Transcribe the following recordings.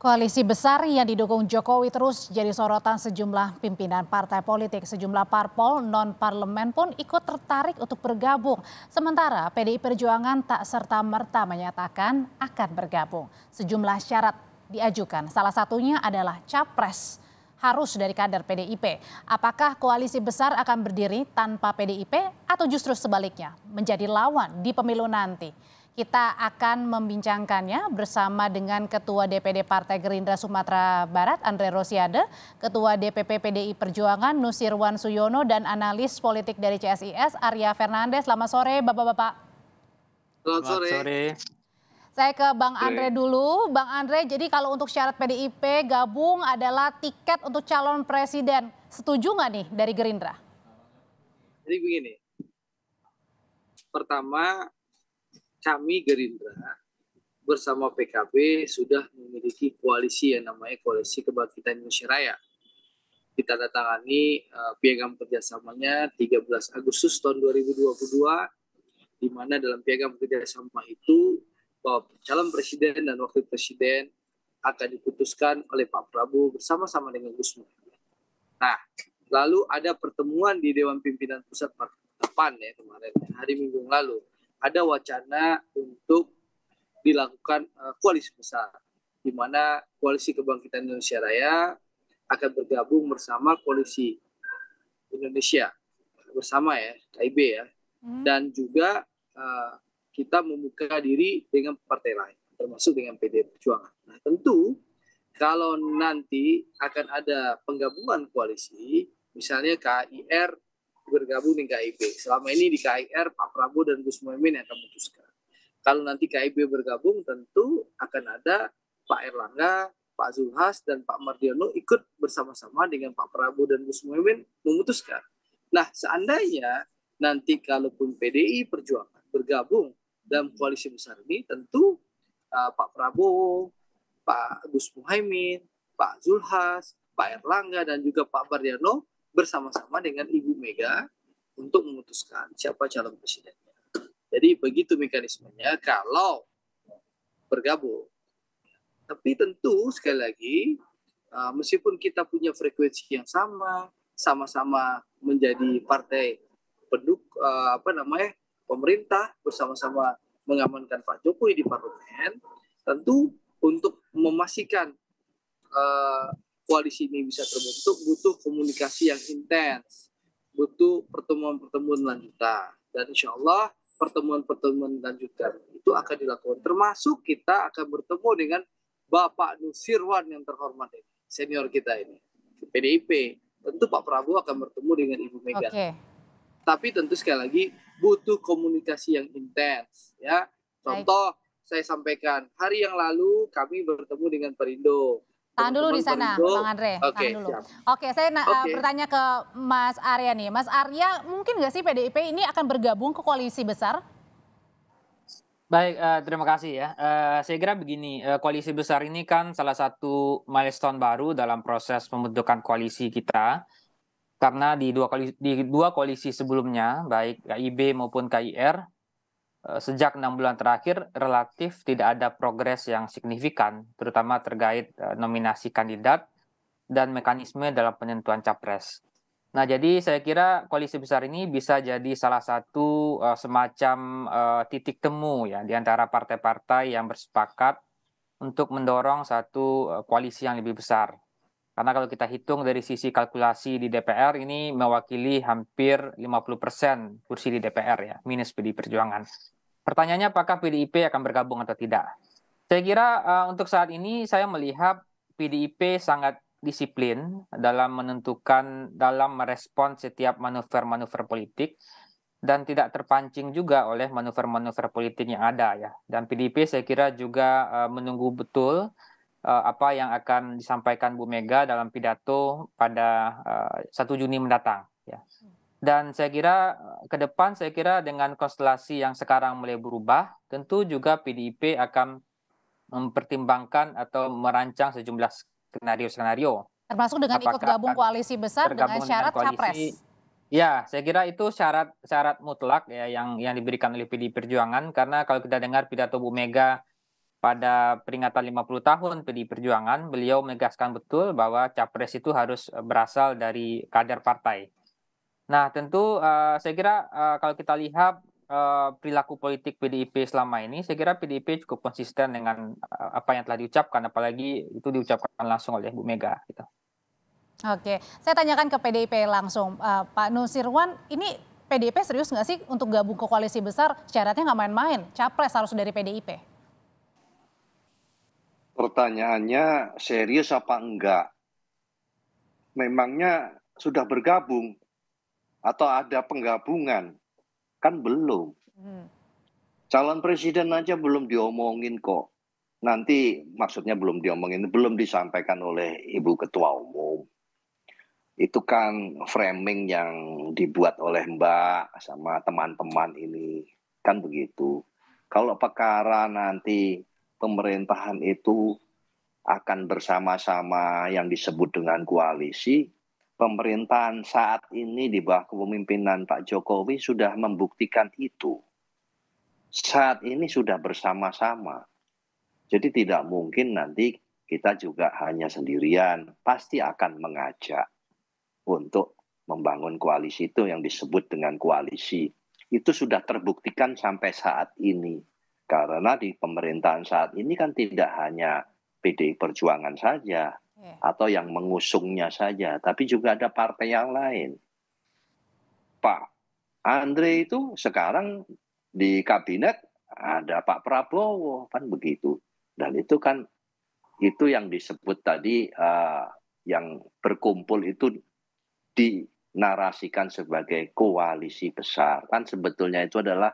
Koalisi besar yang didukung Jokowi terus jadi sorotan sejumlah pimpinan partai politik. Sejumlah parpol non-parlemen pun ikut tertarik untuk bergabung. Sementara PDI Perjuangan tak serta-merta menyatakan akan bergabung. Sejumlah syarat diajukan. Salah satunya adalah capres harus dari kader PDIP. Apakah koalisi besar akan berdiri tanpa PDIP atau justru sebaliknya menjadi lawan di pemilu nanti? Kita akan membincangkannya bersama dengan Ketua DPD Partai Gerindra Sumatera Barat, Andre Rosiade, Ketua DPP PDI Perjuangan, Nusirwan Suyono, dan analis politik dari CSIS, Arya Fernandes. Selamat sore, Bapak-Bapak. Selamat sore. Selamat sore. Saya ke Bang Andre dulu. Bang Andre, jadi kalau untuk syarat PDIP gabung adalah tiket untuk calon presiden. Setuju nggak nih dari Gerindra? Jadi begini, pertama kami Gerindra bersama PKB sudah memiliki koalisi yang namanya Koalisi Kebangkitan Indonesia Raya. Kita datangani uh, eh, piagam kerjasamanya 13 Agustus tahun 2022, di mana dalam piagam kerjasama itu bahwa calon presiden dan wakil presiden akan diputuskan oleh Pak Prabowo bersama-sama dengan Gus Muhaymin. Nah, lalu ada pertemuan di Dewan Pimpinan Pusat Partai ya kemarin hari Minggu lalu ada wacana untuk dilakukan uh, koalisi besar, di mana koalisi kebangkitan Indonesia Raya akan bergabung bersama koalisi Indonesia bersama ya KIB ya, hmm. dan juga uh, kita membuka diri dengan partai lain, termasuk dengan PD Perjuangan. Nah tentu kalau nanti akan ada penggabungan koalisi, misalnya KIR bergabung di KIB. Selama ini di KIR Pak Prabowo dan Gus Muhaymin yang akan memutuskan. Kalau nanti KIB bergabung tentu akan ada Pak Erlangga, Pak Zulhas dan Pak Mardiono ikut bersama-sama dengan Pak Prabowo dan Gus Muhaymin memutuskan. Nah, seandainya nanti kalaupun PDI Perjuangan bergabung dalam koalisi besar ini tentu uh, Pak Prabowo, Pak Gus Muhaymin, Pak Zulhas, Pak Erlangga dan juga Pak Mardiono bersama-sama dengan Ibu Mega untuk memutuskan siapa calon presidennya. Jadi begitu mekanismenya kalau bergabung. Tapi tentu sekali lagi eh, meskipun kita punya frekuensi yang sama, sama-sama menjadi partai penduk eh, apa namanya pemerintah bersama-sama mengamankan Pak Jokowi di parlemen, tentu untuk memastikan eh, koalisi ini bisa terbentuk butuh komunikasi yang intens, butuh pertemuan-pertemuan lanjutan. Dan insya Allah pertemuan-pertemuan lanjutan itu akan dilakukan. Termasuk kita akan bertemu dengan Bapak Nusirwan yang terhormat ini, senior kita ini, PDIP. Tentu Pak Prabowo akan bertemu dengan Ibu Mega. Okay. Tapi tentu sekali lagi butuh komunikasi yang intens, ya. Contoh Baik. saya sampaikan hari yang lalu kami bertemu dengan Perindo Tahan dulu di sana, Bang Andre. Tahan dulu. Oke, saya eh, okay. bertanya ke Mas Arya nih. Mas Arya, mungkin nggak sih PDIP ini akan bergabung ke koalisi besar? Baik, uh, terima kasih ya. Uh, saya kira begini, uh, koalisi besar ini kan salah satu milestone baru dalam proses pembentukan koalisi kita. Karena di dua koalisi, di dua koalisi sebelumnya, baik KIB maupun KIR, Eh, sejak enam bulan terakhir relatif tidak ada progres yang signifikan, terutama terkait eh, nominasi kandidat dan mekanisme dalam penentuan capres. Nah, jadi saya kira koalisi besar ini bisa jadi salah satu uh, semacam uh, titik temu ya di antara partai-partai yang bersepakat untuk mendorong satu uh, koalisi yang lebih besar. Karena kalau kita hitung dari sisi kalkulasi di DPR ini mewakili hampir 50% kursi di DPR ya, minus PDI Perjuangan. Pertanyaannya apakah PDIP akan bergabung atau tidak? Saya kira uh, untuk saat ini saya melihat PDIP sangat disiplin dalam menentukan dalam merespon setiap manuver-manuver politik dan tidak terpancing juga oleh manuver-manuver politik yang ada ya. Dan PDIP saya kira juga uh, menunggu betul uh, apa yang akan disampaikan Bu Mega dalam pidato pada uh, eh, 1 Juni mendatang ya. Dan saya kira eh, ke depan saya kira dengan konstelasi yang sekarang mulai berubah, tentu juga PDIP akan mempertimbangkan atau merancang sejumlah skenario-skenario. Termasuk dengan Apakah ikut gabung koalisi besar dengan syarat dengan koalisi, capres. Ya, saya kira itu syarat syarat mutlak ya yang yang diberikan oleh PD Perjuangan karena kalau kita dengar pidato Bu Mega pada peringatan 50 tahun PDI Perjuangan, beliau menegaskan betul bahwa capres itu harus eh, berasal dari kader partai. Nah, tentu uh, saya kira uh, kalau kita lihat uh, perilaku politik PDIP selama ini, saya kira PDIP cukup konsisten dengan uh, apa yang telah diucapkan, apalagi itu diucapkan langsung oleh Bu Mega. Gitu. Oke, saya tanyakan ke PDIP langsung, uh, Pak Nusirwan, ini PDIP serius nggak sih untuk gabung ke koalisi besar? Syaratnya nggak main-main, capres harus dari PDIP pertanyaannya serius apa enggak? Memangnya sudah bergabung atau ada penggabungan? Kan belum. Hmm. Calon presiden aja belum diomongin kok. Nanti maksudnya belum diomongin, belum disampaikan oleh Ibu Ketua Umum. Itu kan framing yang dibuat oleh Mbak sama teman-teman ini. Kan begitu. Kalau perkara nanti pemerintahan itu akan bersama-sama yang disebut dengan koalisi. Pemerintahan saat ini di bawah kepemimpinan Pak Jokowi sudah membuktikan itu. Saat ini sudah bersama-sama. Jadi tidak mungkin nanti kita juga hanya sendirian. Pasti akan mengajak untuk membangun koalisi itu yang disebut dengan koalisi. Itu sudah terbuktikan sampai saat ini karena di pemerintahan saat ini kan tidak hanya PDI Perjuangan saja iya. atau yang mengusungnya saja, tapi juga ada partai yang lain. Pak Andre itu sekarang di kabinet ada Pak Prabowo kan begitu, dan itu kan itu yang disebut tadi uh, yang berkumpul itu dinarasikan sebagai koalisi besar kan sebetulnya itu adalah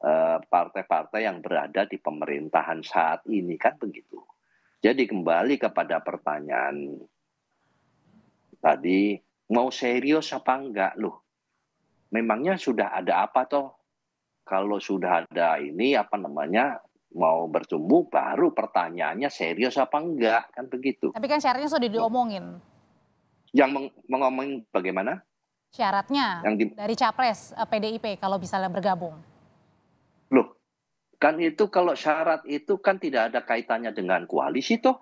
Eh, partai-partai yang berada di pemerintahan saat ini kan begitu. Jadi kembali kepada pertanyaan tadi, mau serius apa enggak loh? Memangnya sudah ada apa toh? Kalau sudah ada ini apa namanya mau bertumbuh baru pertanyaannya serius apa enggak kan begitu. Tapi kan syaratnya sudah diomongin. Yang meng mengomongin bagaimana? Syaratnya yang dari capres PDIP eh, kalau misalnya bergabung kan itu kalau syarat itu kan tidak ada kaitannya dengan koalisi toh.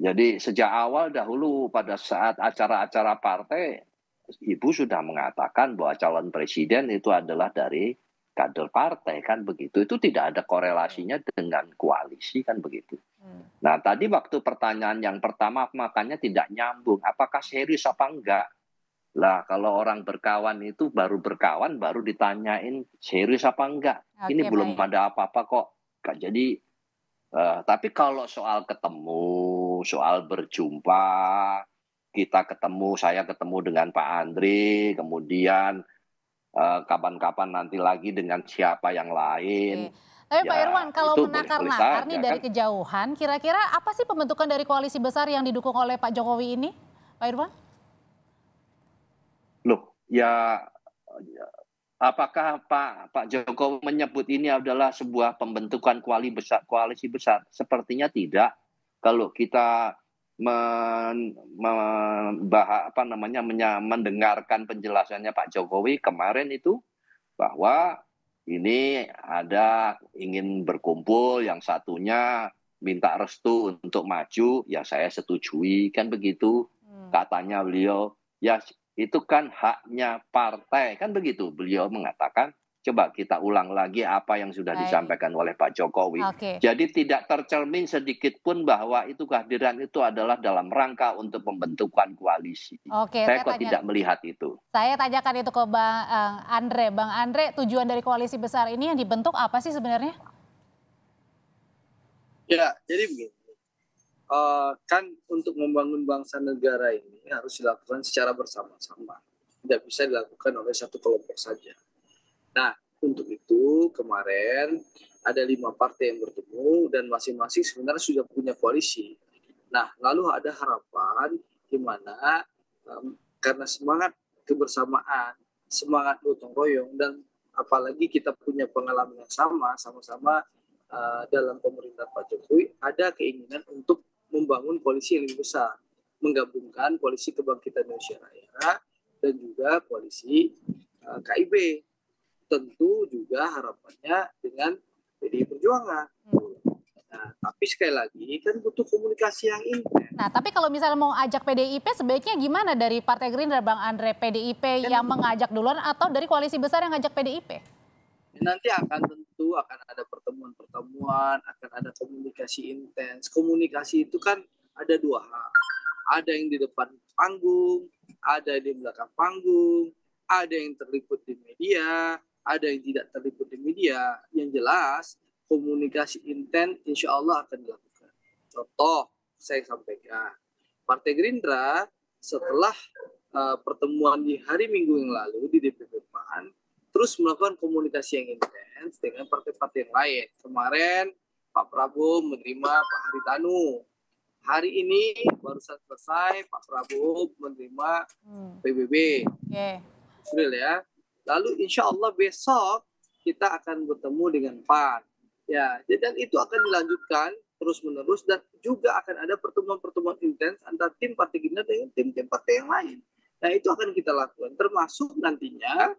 Jadi sejak awal dahulu pada saat acara-acara partai, Ibu sudah mengatakan bahwa calon presiden itu adalah dari kader partai kan begitu. Itu tidak ada korelasinya dengan koalisi kan begitu. Hmm. Nah tadi waktu pertanyaan yang pertama makanya tidak nyambung. Apakah serius apa enggak? Lah kalau orang berkawan itu baru berkawan baru ditanyain serius apa enggak. Okay, Ini belum baik. ada apa-apa kok. Jadi uh, tapi kalau soal ketemu, soal berjumpa, kita ketemu, saya ketemu dengan Pak Andri, kemudian eh, kapan-kapan uh, nanti lagi dengan siapa yang lain. Okay. Tapi ya, Pak Irwan, kalau menakar-nakar nih ya dari kan? kejauhan, kira-kira apa sih pembentukan dari koalisi besar yang didukung oleh Pak Jokowi ini, Pak Irwan? Ya, ya apakah Pak Pak Jokowi menyebut ini adalah sebuah pembentukan koalisi besar koalisi besar? Sepertinya tidak. Kalau kita men, men, apa namanya menya, mendengarkan penjelasannya Pak Jokowi kemarin itu bahwa ini ada ingin berkumpul yang satunya minta restu untuk maju ya saya setujui kan begitu hmm. katanya beliau ya itu kan haknya partai kan begitu beliau mengatakan coba kita ulang lagi apa yang sudah Baik. disampaikan oleh Pak Jokowi. Okay. Jadi tidak tercermin sedikit pun bahwa itu kehadiran itu adalah dalam rangka untuk pembentukan koalisi. Okay, saya, saya kok tanya, tidak melihat itu. Saya tanyakan itu ke Bang eh, Andre. Bang Andre, tujuan dari koalisi besar ini yang dibentuk apa sih sebenarnya? Ya, jadi begini uh, kan untuk membangun bangsa negara ini harus dilakukan secara bersama-sama. Tidak bisa dilakukan oleh satu kelompok saja. Nah, untuk itu kemarin ada lima partai yang bertemu dan masing-masing sebenarnya sudah punya koalisi. Nah, lalu ada harapan di mana um, karena semangat kebersamaan, semangat gotong royong dan apalagi kita punya pengalaman yang sama, sama-sama uh, dalam pemerintah Pak Jokowi, ada keinginan untuk membangun koalisi yang lebih besar, menggabungkan koalisi Kebangkitan Indonesia Raya dan juga koalisi uh, eh, KIB. Tentu juga harapannya dengan PDI Perjuangan. Nah, tapi sekali lagi kan butuh komunikasi yang intens. Nah, tapi kalau misalnya mau ajak PDIP sebaiknya gimana dari Partai Gerindra Bang Andre PDIP kan yang mengajak duluan atau dari koalisi besar yang ngajak PDIP? Nanti akan tentu akan ada pertemuan-pertemuan, akan ada komunikasi intens. Komunikasi itu kan ada dua hal. Ada yang di depan panggung, ada yang di belakang panggung, ada yang terliput di media, ada yang tidak terliput di media. Yang jelas, komunikasi intens insya Allah akan dilakukan. Contoh, saya sampaikan. Partai Gerindra setelah uh, pertemuan di hari Minggu yang lalu di DPP PAN, terus melakukan komunikasi yang intens dengan partai-partai yang lain. Kemarin Pak Prabowo menerima Pak Haritanu. Hari ini baru selesai Pak Prabowo menerima hmm. PBB. Okay. ya. Lalu insya Allah besok kita akan bertemu dengan PAN. Ya, dan itu akan dilanjutkan terus menerus dan juga akan ada pertemuan-pertemuan intens antara tim partai Gerindra dengan tim-tim partai yang lain. Nah itu akan kita lakukan termasuk nantinya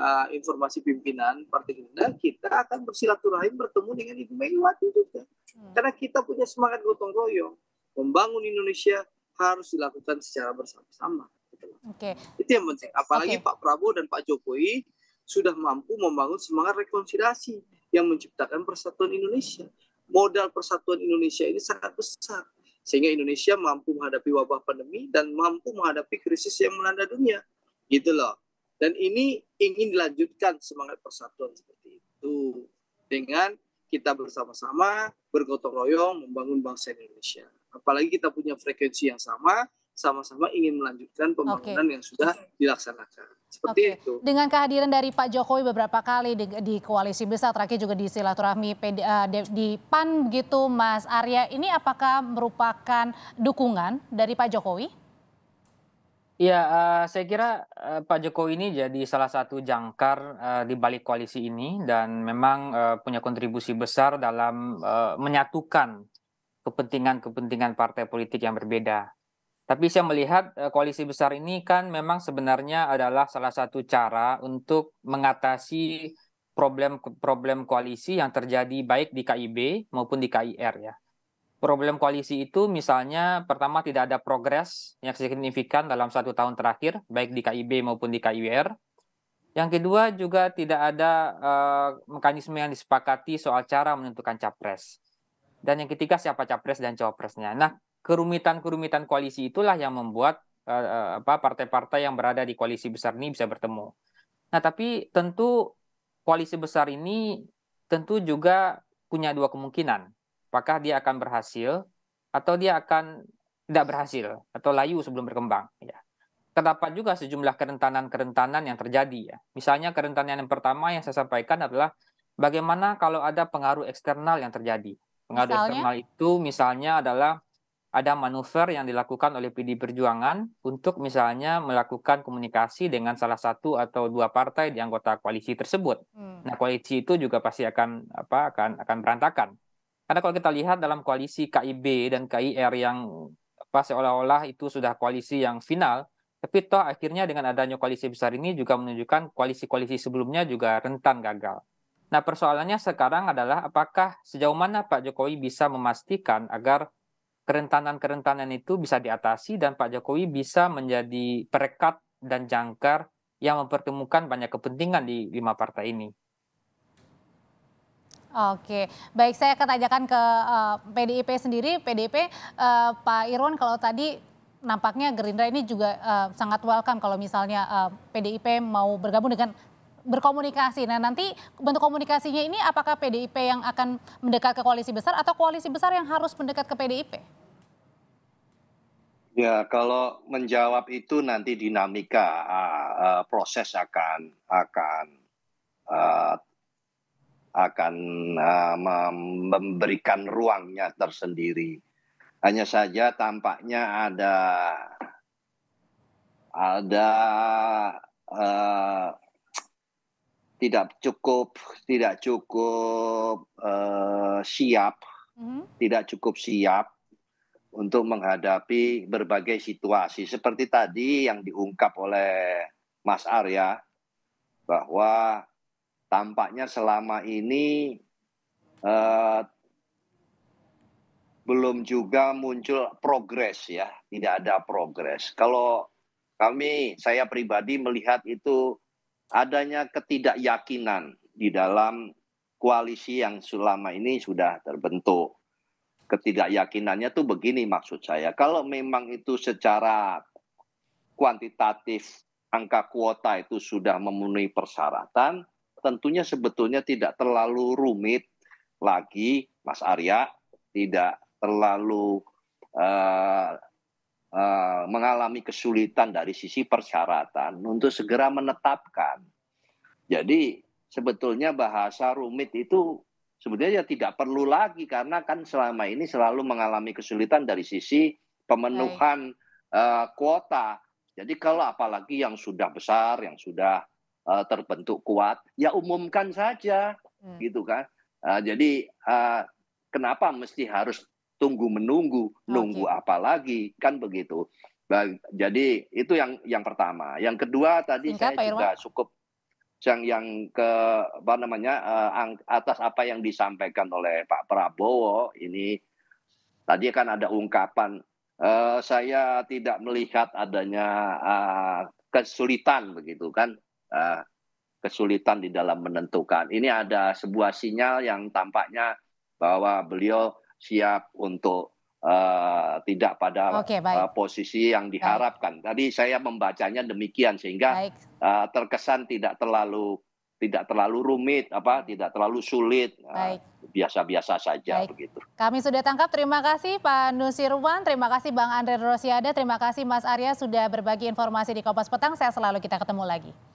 uh, informasi pimpinan Partai Gerindra, kita akan bersilaturahim bertemu dengan Ibu Megawati juga. Hmm. Karena kita punya semangat gotong royong, membangun Indonesia harus dilakukan secara bersama-sama. Oke. Okay. Itu yang penting. Apalagi okay. Pak Prabowo dan Pak Jokowi sudah mampu membangun semangat rekonsiliasi yang menciptakan persatuan Indonesia. Modal persatuan Indonesia ini sangat besar sehingga Indonesia mampu menghadapi wabah pandemi dan mampu menghadapi krisis yang melanda dunia. Gitu loh. Dan ini ingin dilanjutkan semangat persatuan seperti itu dengan kita bersama-sama bergotong royong membangun bangsa Indonesia. Apalagi kita punya frekuensi yang sama, sama-sama ingin melanjutkan pembangunan okay. yang sudah dilaksanakan. Seperti okay. itu. Dengan kehadiran dari Pak Jokowi beberapa kali di, di koalisi besar, terakhir juga di silaturahmi eh, di, PAN gitu, Mas Arya, ini apakah merupakan dukungan dari Pak Jokowi? Ya, uh, saya kira uh, Pak Jokowi ini jadi salah satu jangkar uh, di balik koalisi ini dan memang uh, punya kontribusi besar dalam uh, menyatukan kepentingan-kepentingan partai politik yang berbeda. Tapi saya melihat uh, koalisi besar ini kan memang sebenarnya adalah salah satu cara untuk mengatasi problem-problem koalisi yang terjadi baik di KIB maupun di KIR ya. Problem koalisi itu misalnya pertama tidak ada progres yang signifikan dalam satu tahun terakhir, baik di KIB maupun di KIWR. Yang kedua juga tidak ada uh, mekanisme yang disepakati soal cara menentukan capres. Dan yang ketiga siapa capres dan cawapresnya. Nah, kerumitan-kerumitan koalisi itulah yang membuat uh, partai-partai yang berada di koalisi besar ini bisa bertemu. Nah, tapi tentu koalisi besar ini tentu juga punya dua kemungkinan apakah dia akan berhasil atau dia akan tidak berhasil atau layu sebelum berkembang ya terdapat juga sejumlah kerentanan-kerentanan yang terjadi ya misalnya kerentanan yang pertama yang saya sampaikan adalah bagaimana kalau ada pengaruh eksternal yang terjadi pengaruh misalnya? eksternal itu misalnya adalah ada manuver yang dilakukan oleh PD Perjuangan untuk misalnya melakukan komunikasi dengan salah satu atau dua partai di anggota koalisi tersebut. Hmm. Nah, koalisi itu juga pasti akan apa akan akan berantakan. Karena kalau kita lihat dalam koalisi KIB dan KIR yang apa seolah-olah itu sudah koalisi yang final, tapi toh akhirnya dengan adanya koalisi besar ini juga menunjukkan koalisi-koalisi sebelumnya juga rentan gagal. Nah persoalannya sekarang adalah apakah sejauh mana Pak Jokowi bisa memastikan agar kerentanan-kerentanan itu bisa diatasi dan Pak Jokowi bisa menjadi perekat dan jangkar yang mempertemukan banyak kepentingan di lima partai ini. Oke, baik saya akan tanyakan ke uh, eh, PDIP sendiri. PDIP, uh, eh, Pak Irwan kalau tadi nampaknya Gerindra ini juga uh, sangat welcome kalau misalnya uh, PDIP mau bergabung dengan berkomunikasi. Nah nanti bentuk komunikasinya ini apakah PDIP yang akan mendekat ke koalisi besar atau koalisi besar yang harus mendekat ke PDIP? Ya, kalau menjawab itu nanti dinamika uh, uh, proses akan akan uh, akan ah, memberikan ruangnya tersendiri. Hanya saja tampaknya ada ada uh, tidak cukup tidak cukup uh, siap mm-hmm. tidak cukup siap untuk menghadapi berbagai situasi seperti tadi yang diungkap oleh Mas Arya bahwa tampaknya selama ini eh, belum juga muncul progres ya, tidak ada progres. Kalau kami, saya pribadi melihat itu adanya ketidakyakinan di dalam koalisi yang selama ini sudah terbentuk. Ketidakyakinannya tuh begini maksud saya. Kalau memang itu secara kuantitatif angka kuota itu sudah memenuhi persyaratan, tentunya sebetulnya tidak terlalu rumit lagi, Mas Arya, tidak terlalu uh, uh, mengalami kesulitan dari sisi persyaratan untuk segera menetapkan. Jadi sebetulnya bahasa rumit itu sebetulnya ya tidak perlu lagi karena kan selama ini selalu mengalami kesulitan dari sisi pemenuhan uh, kuota. Jadi kalau apalagi yang sudah besar, yang sudah Eh, terbentuk kuat ya umumkan saja hmm. gitu kan eh, jadi eh, kenapa mesti harus tunggu menunggu nunggu apa lagi kan begitu jadi itu yang yang pertama yang kedua tadi Enggak, saya juga Irwan. cukup yang yang ke apa namanya uh, atas apa yang disampaikan oleh Pak Prabowo ini tadi kan ada ungkapan uh, saya tidak melihat adanya uh, kesulitan begitu kan Eh, kesulitan di dalam menentukan. Ini ada sebuah sinyal yang tampaknya bahwa beliau siap untuk uh, tidak pada okay, uh, eh, posisi yang diharapkan. Baik. Tadi saya membacanya demikian sehingga uh, terkesan tidak terlalu tidak terlalu rumit apa tidak terlalu sulit biasa-biasa uh, saja Baik. begitu. Kami sudah tangkap terima kasih Pak Nusirwan, terima kasih Bang Andre Rosiada, terima kasih Mas Arya sudah berbagi informasi di Kompas Petang. Saya selalu kita ketemu lagi.